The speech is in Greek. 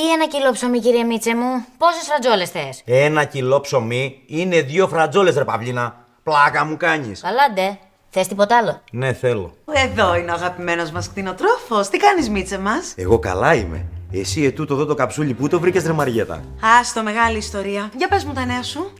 Τι ένα κιλό ψωμί, κύριε Μίτσε μου. Πόσες φρατζόλε θες. Ένα κιλό ψωμί είναι δύο φρατζόλε, ρε Παυλίνα. Πλάκα μου κάνεις. Καλά, ντε. Θες τίποτα άλλο. Ναι, θέλω. Εδώ είναι ο αγαπημένος μας κτηνοτρόφος. Τι κάνεις, Μίτσε μας. Εγώ καλά είμαι. Εσύ ετούτο δω το καψούλι που το βρήκες ρε Μαριέτα. Α, το μεγάλη ιστορία. Για πες μου τα νέα σου.